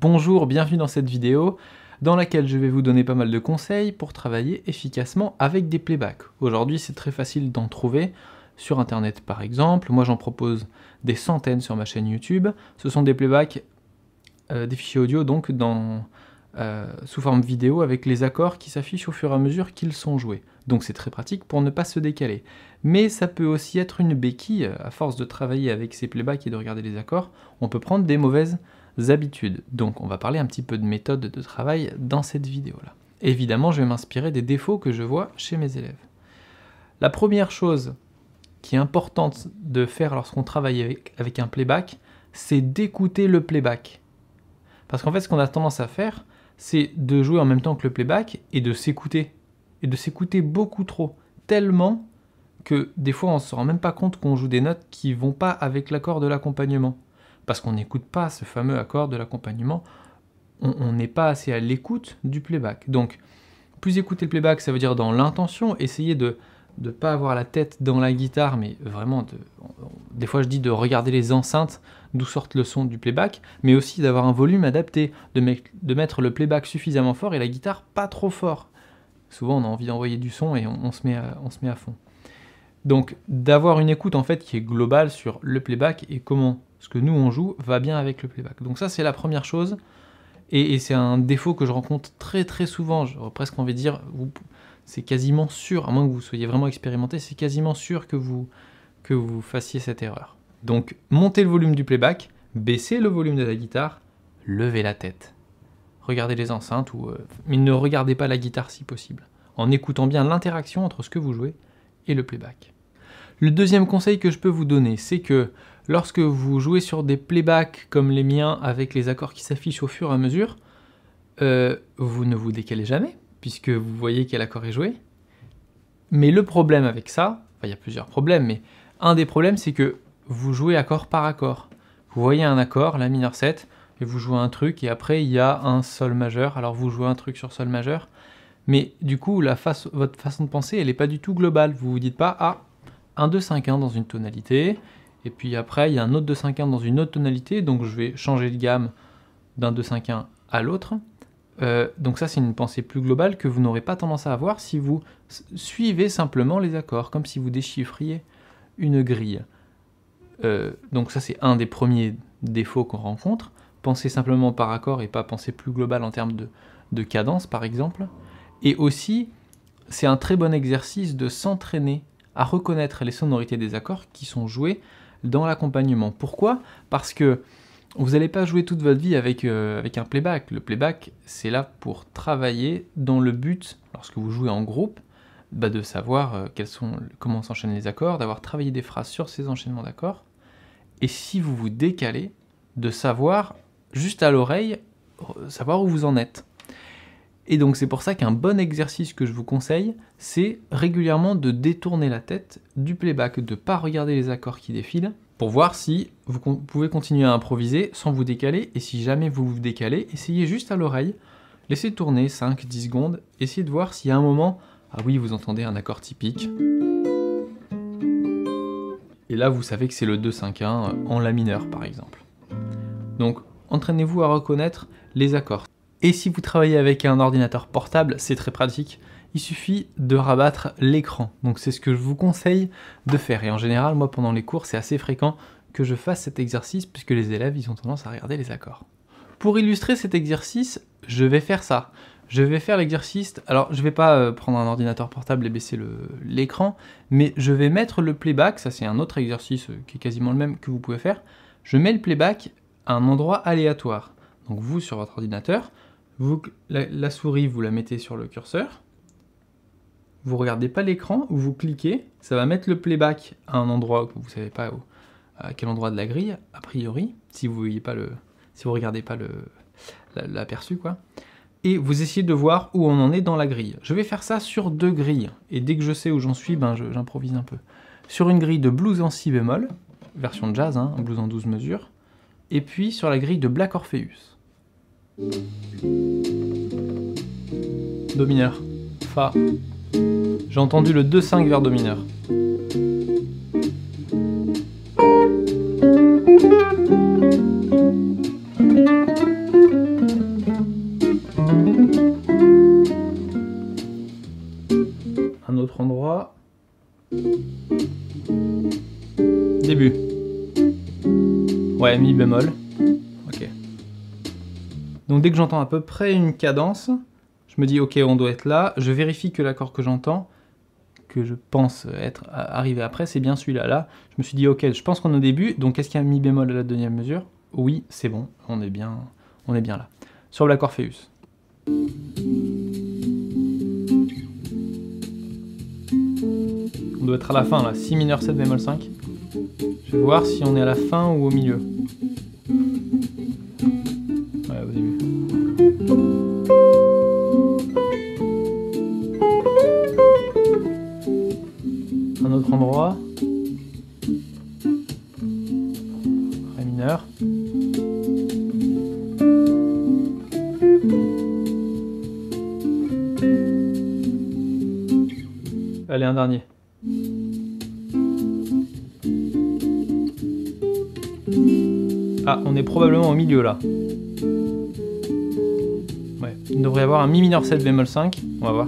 Bonjour, bienvenue dans cette vidéo dans laquelle je vais vous donner pas mal de conseils pour travailler efficacement avec des playbacks. Aujourd'hui c'est très facile d'en trouver sur internet par exemple, moi j'en propose des centaines sur ma chaîne YouTube, ce sont des playbacks euh, des fichiers audio donc dans, euh, sous forme vidéo avec les accords qui s'affichent au fur et à mesure qu'ils sont joués. Donc c'est très pratique pour ne pas se décaler. Mais ça peut aussi être une béquille, à force de travailler avec ces playbacks et de regarder les accords, on peut prendre des mauvaises habitudes. Donc on va parler un petit peu de méthode de travail dans cette vidéo-là. Évidemment, je vais m'inspirer des défauts que je vois chez mes élèves. La première chose qui est importante de faire lorsqu'on travaille avec, avec un playback, c'est d'écouter le playback. Parce qu'en fait, ce qu'on a tendance à faire, c'est de jouer en même temps que le playback et de s'écouter. Et de s'écouter beaucoup trop. Tellement que des fois, on ne se rend même pas compte qu'on joue des notes qui vont pas avec l'accord de l'accompagnement parce qu'on n'écoute pas ce fameux accord de l'accompagnement, on n'est pas assez à l'écoute du playback. Donc, plus écouter le playback, ça veut dire dans l'intention, essayer de ne pas avoir la tête dans la guitare, mais vraiment, de, des fois je dis de regarder les enceintes d'où sortent le son du playback, mais aussi d'avoir un volume adapté, de, mettre le playback suffisamment fort et la guitare pas trop fort. Souvent on a envie d'envoyer du son et on, se met à, on se met à fond. Donc d'avoir une écoute en fait qui est globale sur le playback et comment ce que nous on joue va bien avec le playback. Donc ça c'est la première chose, et, c'est un défaut que je rencontre très très souvent, presque envie de dire, c'est quasiment sûr, à moins que vous soyez vraiment expérimenté, c'est quasiment sûr que vous, que vous fassiez cette erreur. Donc montez le volume du playback, baissez le volume de la guitare, levez la tête. Regardez les enceintes, ou, euh, mais ne regardez pas la guitare si possible, en écoutant bien l'interaction entre ce que vous jouez et le playback. Le deuxième conseil que je peux vous donner, c'est que Lorsque vous jouez sur des playbacks comme les miens avec les accords qui s'affichent au fur et à mesure, euh, vous ne vous décalez jamais puisque vous voyez quel accord est joué. Mais le problème avec ça, enfin il y a plusieurs problèmes, mais un des problèmes c'est que vous jouez accord par accord. Vous voyez un accord, la mineur 7, et vous jouez un truc, et après il y a un sol majeur, alors vous jouez un truc sur sol majeur, mais du coup votre façon de penser elle n'est pas du tout globale, vous vous dites pas ah, 1, 2, 5, 1 dans une tonalité, et puis après, il y a un autre 2-5-1 dans une autre tonalité, donc je vais changer de gamme d'un 2-5-1 à l'autre. Euh, donc ça, c'est une pensée plus globale que vous n'aurez pas tendance à avoir si vous suivez simplement les accords, comme si vous déchiffriez une grille. Euh, donc ça, c'est un des premiers défauts qu'on rencontre. Penser simplement par accord et pas penser plus global en termes de cadence, par exemple. Et aussi, c'est un très bon exercice de s'entraîner à reconnaître les sonorités des accords qui sont joués dans l'accompagnement. Pourquoi Parce que vous n'allez pas jouer toute votre vie avec, euh, avec un playback. Le playback, c'est là pour travailler dans le but, lorsque vous jouez en groupe, bah, de savoir euh, quels sont, comment s'enchaînent les accords, d'avoir travaillé des phrases sur ces enchaînements d'accords. Et si vous vous décalez, de savoir, juste à l'oreille, savoir où vous en êtes. Et donc c'est pour ça qu'un bon exercice que je vous conseille, c'est régulièrement de détourner la tête du playback, de ne pas regarder les accords qui défilent, pour voir si vous pouvez continuer à improviser sans vous décaler, et si jamais vous vous décalez, essayez juste à l'oreille, laissez tourner 5-10 secondes, essayez de voir si à un moment, ah oui, vous entendez un accord typique. Et là, vous savez que c'est le 2-5-1 en La mineur, par exemple. Donc, entraînez-vous à reconnaître les accords. Et si vous travaillez avec un ordinateur portable, c'est très pratique, il suffit de rabattre l'écran. Donc c'est ce que je vous conseille de faire. Et en général, moi pendant les cours, c'est assez fréquent que je fasse cet exercice puisque les élèves, ils ont tendance à regarder les accords. Pour illustrer cet exercice, je vais faire ça. Je vais faire l'exercice, alors je vais pas euh, prendre un ordinateur portable et baisser l'écran, mais je vais mettre le playback, ça c'est un autre exercice euh, qui est quasiment le même que vous pouvez faire, je mets le playback à un endroit aléatoire. Donc vous sur votre ordinateur, vous, la, souris, vous la mettez sur le curseur. Vous regardez pas l'écran, vous cliquez, ça va mettre le playback à un endroit que vous ne savez pas à quel endroit de la grille, a priori, si vous ne si regardez pas le l'aperçu quoi. Et vous essayez de voir où on en est dans la grille. Je vais faire ça sur deux grilles, et dès que je sais où j'en suis, ben j'improvise un peu. Sur une grille de blues en si bémol, version jazz, un hein, blues en 12 mesures, et puis sur la grille de Black Orpheus. Do mineur, Fa. J'ai entendu le 2-5 vers Do mineur. Un autre endroit. Début. Ouais, mi bémol. Donc dès que j'entends à peu près une cadence, je me dis ok on doit être là, je vérifie que l'accord que j'entends, que je pense être arrivé après, c'est bien celui-là. Là, je me suis dit ok, je pense qu'on est au début, donc est-ce qu'il y a un mi bémol à la deuxième mesure Oui, c'est bon, on est bien, on est bien là. Sur l'accord Féus. On doit être à la fin là, si mineur 7 bémol 5. Je vais voir si on est à la fin ou au milieu. Allez, un dernier. Ah, on est probablement au milieu là. Ouais, il devrait y avoir un Mi mineur 7 bémol 5. On va voir.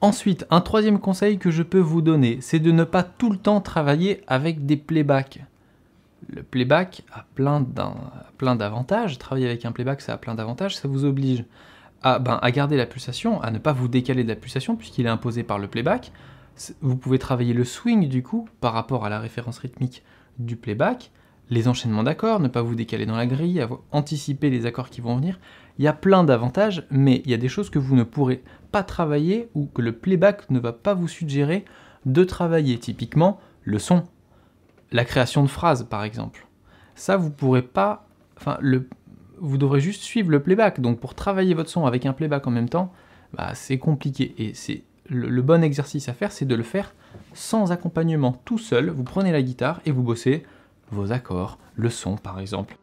Ensuite, un troisième conseil que je peux vous donner, c'est de ne pas tout le temps travailler avec des playbacks. Le playback a plein, plein d'avantages. Travailler avec un playback, ça a plein d'avantages. Ça vous oblige à, ben, à garder la pulsation, à ne pas vous décaler de la pulsation puisqu'il est imposé par le playback. Vous pouvez travailler le swing du coup par rapport à la référence rythmique du playback, les enchaînements d'accords, ne pas vous décaler dans la grille, anticiper les accords qui vont venir. Il y a plein d'avantages, mais il y a des choses que vous ne pourrez pas travailler ou que le playback ne va pas vous suggérer de travailler, typiquement le son, la création de phrases par exemple. Ça, vous pourrez pas... Enfin, le, vous devrez juste suivre le playback. Donc pour travailler votre son avec un playback en même temps, bah, c'est compliqué. Et c'est le, bon exercice à faire, c'est de le faire sans accompagnement, tout seul. Vous prenez la guitare et vous bossez vos accords, le son par exemple.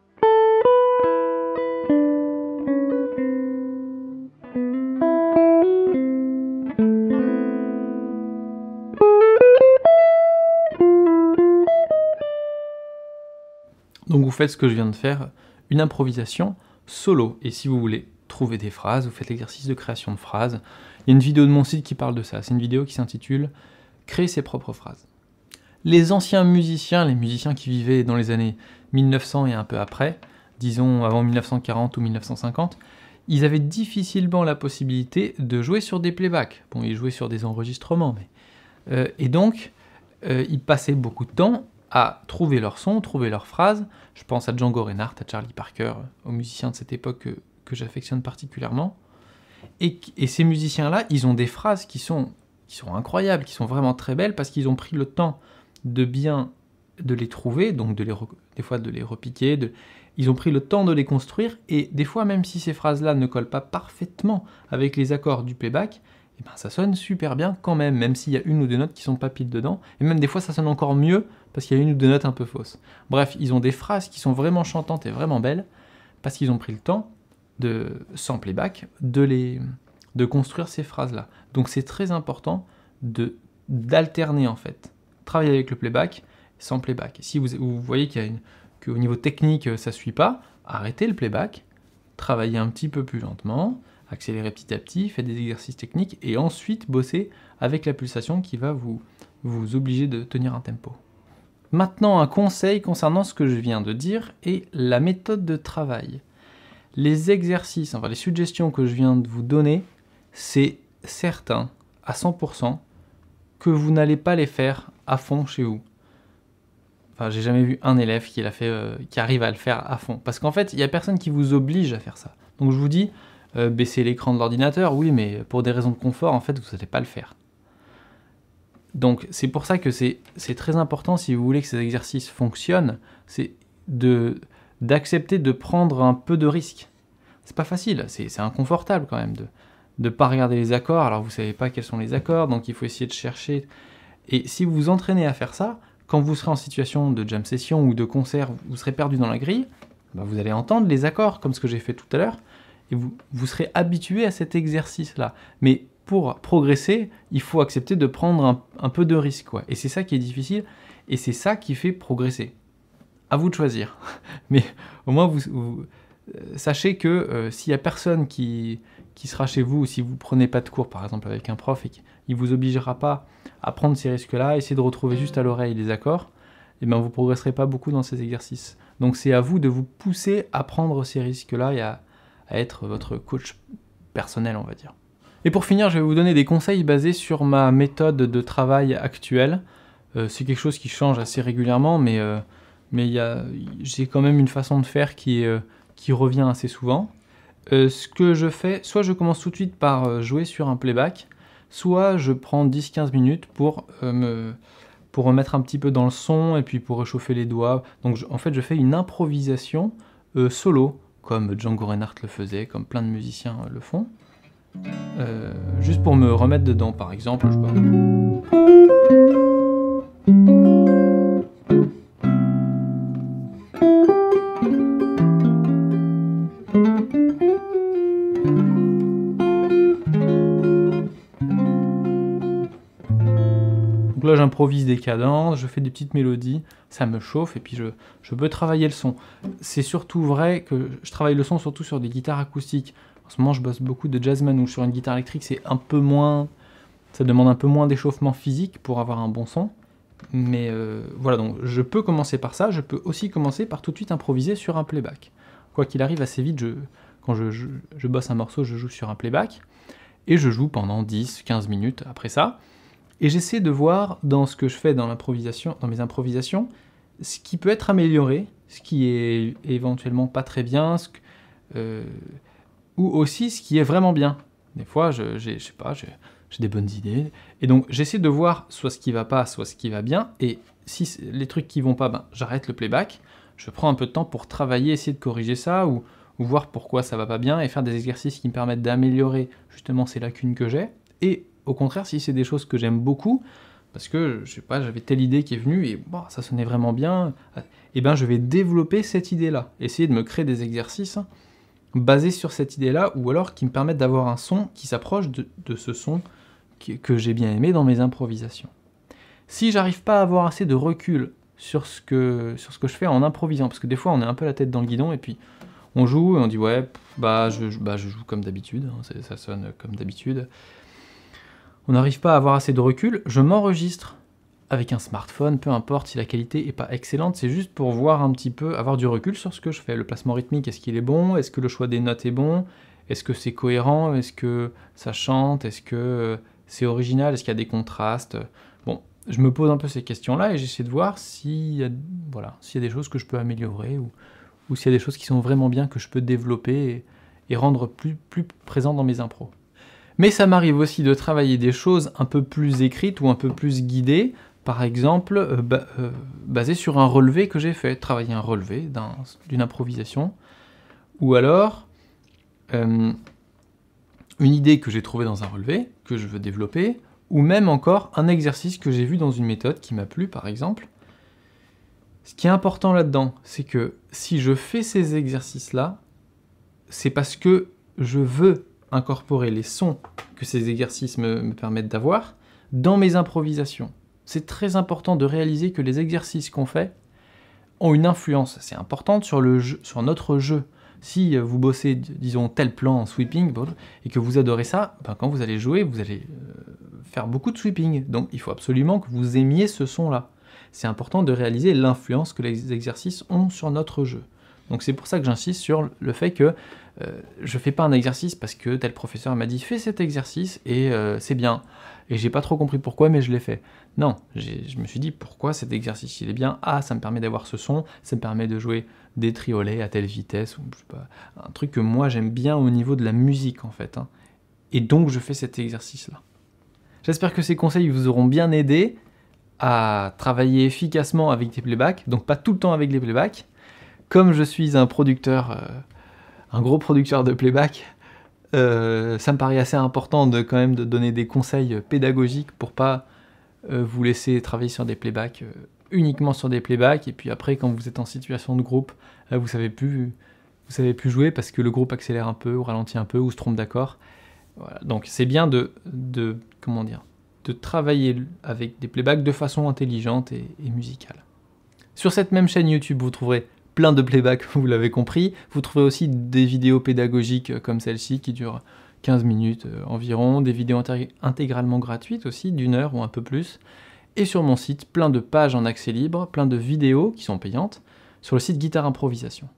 Donc vous faites ce que je viens de faire une improvisation solo. Et si vous voulez trouver des phrases, vous faites l'exercice de création de phrases. Il y a une vidéo de mon site qui parle de ça. C'est une vidéo qui s'intitule Créer ses propres phrases. Les anciens musiciens, les musiciens qui vivaient dans les années 1900 et un peu après, disons avant 1940 ou 1950, ils avaient difficilement la possibilité de jouer sur des playbacks. Bon, ils jouaient sur des enregistrements, mais... Euh, et donc, euh, ils passaient beaucoup de temps à trouver leur son, trouver leurs phrases. Je pense à Django Reinhardt, à Charlie Parker, aux musiciens de cette époque que, j'affectionne particulièrement. Et, ces musiciens-là, ils ont des phrases qui sont, qui sont incroyables, qui sont vraiment très belles, parce qu'ils ont pris le temps de bien de les trouver, donc de les des fois de les repiquer, ils ont pris le temps de les construire, et des fois même si ces phrases-là ne collent pas parfaitement avec les accords du playback, et eh ben, ça sonne super bien quand même, même s'il y a une ou deux notes qui sont pas pile dedans, et même des fois ça sonne encore mieux parce qu'il y a une ou deux notes un peu fausses. Bref, ils ont des phrases qui sont vraiment chantantes et vraiment belles, parce qu'ils ont pris le temps, sans playback, de, construire ces phrases-là. Donc c'est très important de, d'alterner en fait. Travailler avec le playback, sans playback. Si vous, voyez qu'il y a une, qu'au niveau technique euh, ça ne suit pas, arrêtez le playback, travaillez un petit peu plus lentement, accélérez petit à petit, faites des exercices techniques et ensuite bossez avec la pulsation qui va vous obliger de tenir un tempo. Maintenant, un conseil concernant ce que je viens de dire et la méthode de travail. Les exercices, enfin les suggestions que je viens de vous donner, c'est certain à 100% que vous n'allez pas les faire à fond chez vous. Enfin, j'ai jamais vu un élève qui, fait, euh, qui arrive à le faire à fond. Parce qu'en fait, il n'y a personne qui vous oblige à faire ça. Donc je vous dis, euh, baisser l'écran de l'ordinateur, oui, mais pour des raisons de confort, en fait, vous n'allez pas le faire. Donc c'est pour ça que c'est très important, si vous voulez que ces exercices fonctionnent, c'est d'accepter de, prendre un peu de risque. C'est pas facile, c'est inconfortable quand même de ne pas regarder les accords, alors vous savez pas quels sont les accords, donc il faut essayer de chercher. Et si vous vous entraînez à faire ça, quand vous serez en situation de jam session ou de concert, vous serez perdu dans la grille, bah, vous allez entendre les accords, comme ce que j'ai fait tout à l'heure, et vous, vous serez habitué à cet exercice-là. Mais pour progresser, il faut accepter de prendre un, peu de risque. Quoi. Et c'est ça qui est difficile, et c'est ça qui fait progresser. À vous de choisir. Mais au moins, vous, euh, sachez que euh, s'il n'y a personne qui, qui sera chez vous, si vous prenez pas de cours, par exemple, avec un prof, et qu'il ne vous obligera pas à prendre ces risques-là, essayez de retrouver juste à l'oreille les accords, et eh ben, vous progresserez pas beaucoup dans ces exercices. Donc c'est à vous de vous pousser à prendre ces risques-là et à être votre coach personnel, on va dire. Et pour finir, je vais vous donner des conseils basés sur ma méthode de travail actuelle. Euh, c'est quelque chose qui change assez régulièrement, mais, euh, j'ai quand même une façon de faire qui, euh, qui revient assez souvent. ce que je fais, soit je commence tout de suite par jouer sur un playback, soit je prends 10-15 minutes pour me pour remettre un petit peu dans le son et puis pour réchauffer les doigts. Donc en fait, je fais une improvisation solo, comme Django Reinhardt le faisait, comme plein de musiciens le font. Euh, juste pour me remettre dedans, par exemple, je Donc là, j'improvise des cadences, je fais des petites mélodies, ça me chauffe et puis je peux travailler le son. C'est surtout vrai que je travaille le son surtout sur des guitares acoustiques. En ce moment, je bosse beaucoup de jazzman ou Sur une guitare électrique, c'est un peu moins. Ça demande un peu moins d'échauffement physique pour avoir un bon son. Mais euh, voilà, donc je peux commencer par ça. Je peux aussi commencer par tout de suite improviser sur un playback. Quoi qu'il arrive, assez vite, je, quand je, bosse un morceau, je joue sur un playback. Et je joue pendant 10-15 minutes après ça. Et j'essaie de voir dans ce que je fais dans l'improvisation, dans mes improvisations, ce qui peut être amélioré, ce qui est éventuellement pas très bien, ce que, euh, ou aussi ce qui est vraiment bien. Des fois, je, je sais pas, j'ai des bonnes idées. Et donc, j'essaie de voir soit ce qui va pas, soit ce qui va bien. Et si les trucs qui vont pas, ben, j'arrête le playback. Je prends un peu de temps pour travailler, essayer de corriger ça ou, voir pourquoi ça va pas bien et faire des exercices qui me permettent d'améliorer justement ces lacunes que j'ai. Et au contraire, si c'est des choses que j'aime beaucoup, parce que je sais pas, j'avais telle idée qui est venue et bon, bah, ça sonnait vraiment bien, ah, et eh ben je vais développer cette idée-là, essayer de me créer des exercices basé sur cette idée-là, ou alors qui me permettent d'avoir un son qui s'approche de, ce son que, j'ai bien aimé dans mes improvisations. Si j'arrive pas à avoir assez de recul sur ce, que, sur ce que je fais en improvisant, parce que des fois on est un peu la tête dans le guidon et puis on joue et on dit ouais, bah je, je bah, joue comme d'habitude, hein, ça sonne comme d'habitude. On n'arrive pas à avoir assez de recul, je m'enregistre avec un smartphone, peu importe si la qualité n'est pas excellente, c'est juste pour voir un petit peu, avoir du recul sur ce que je fais. Le placement rythmique, est-ce qu'il est bon Est-ce que le choix des notes est bon Est-ce que c'est cohérent Est-ce que ça chante Est-ce que euh, c'est original Est-ce qu'il y a des contrastes Bon, je me pose un peu ces questions-là et j'essaie de voir s'il y, a, y a des choses que je peux améliorer ou, s'il y a des choses qui sont vraiment bien que je peux développer et, et rendre plus, plus présent dans mes impros. Mais ça m'arrive aussi de travailler des choses un peu plus écrites ou un peu plus guidées, par exemple, euh, euh, basé sur un relevé que j'ai fait, travailler un relevé d'une improvisation, ou alors euh, une idée que j'ai trouvée dans un relevé, que je veux développer, ou même encore un exercice que j'ai vu dans une méthode qui m'a plu, par exemple. Ce qui est important là-dedans, c'est que si je fais ces exercices-là, c'est parce que je veux incorporer les sons que ces exercices me permettent d'avoir dans mes improvisations c'est très important de réaliser que les exercices qu'on fait ont une influence, c'est importante sur, le jeu, sur notre jeu. Si vous bossez, disons, tel plan en sweeping, et que vous adorez ça, ben, quand vous allez jouer, vous allez euh, faire beaucoup de sweeping. Donc il faut absolument que vous aimiez ce son-là. C'est important de réaliser l'influence que les exercices ont sur notre jeu. Donc c'est pour ça que j'insiste sur le fait que euh, je ne fais pas un exercice parce que tel professeur m'a dit fais cet exercice et euh, c'est bien et j'ai pas trop compris pourquoi, mais je l'ai fait. Non, je me suis dit pourquoi cet exercice il est bien. Ah, ça me permet d'avoir ce son, ça me permet de jouer des triolets à telle vitesse, ou un truc que moi j'aime bien au niveau de la musique en fait. Hein. Et donc je fais cet exercice là. J'espère que ces conseils vous auront bien aidé à travailler efficacement avec des playbacks, donc pas tout le temps avec des playbacks. Comme je suis un producteur, euh, un gros producteur de playback. Euh, ça me paraît assez important de quand même de donner des conseils pédagogiques pour pas euh, vous laisser travailler sur des playbacks euh, uniquement sur des playbacks et puis après quand vous êtes en situation de groupe vous savez plus vous savez plus jouer parce que le groupe accélère un peu ou ralentit un peu ou se trompe d'accord voilà. donc c'est bien de, de comment dire de travailler avec des playbacks de façon intelligente et musicale sur cette même chaîne YouTube vous trouverez plein de playback, vous l'avez compris. Vous trouverez aussi des vidéos pédagogiques euh, comme celle-ci qui durent 15 minutes euh, environ, des vidéos intégralement gratuites aussi, d'une heure ou un peu plus. Et sur mon site, plein de pages en accès libre, plein de vidéos qui sont payantes, sur le site Guitare Improvisation.